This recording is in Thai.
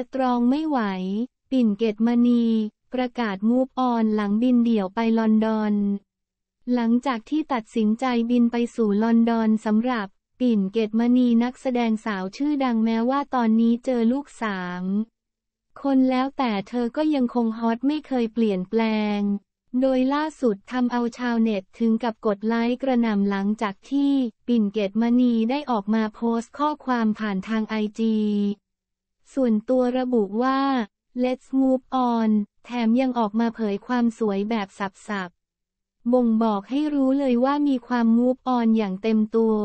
สตรองไม่ไหว ปิ่นเกตมณี ประกาศมูฟออนหลังบินเดี่ยวไปลอนดอน หลังจากที่ตัดสินใจบินไปสู่ลอนดอนสำหรับ ปิ่นเกตมณีนักแสดงสาวชื่อดังแม้ว่าตอนนี้เจอลูกสาม คนแล้วแต่เธอก็ยังคงฮอตไม่เคยเปลี่ยนแปลง โดยล่าสุดทำเอาชาวเน็ตถึงกับกดไลค์กระหน่ำหลังจากที่ ปิ่นเกตมณีได้ออกมาโพสต์ข้อความผ่านทางไอจีส่วนตัวระบุว่า let's move on แถมยังออกมาเผยความสวยแบบสับๆบ่งบอกให้รู้เลยว่ามีความ move on อย่างเต็มตัว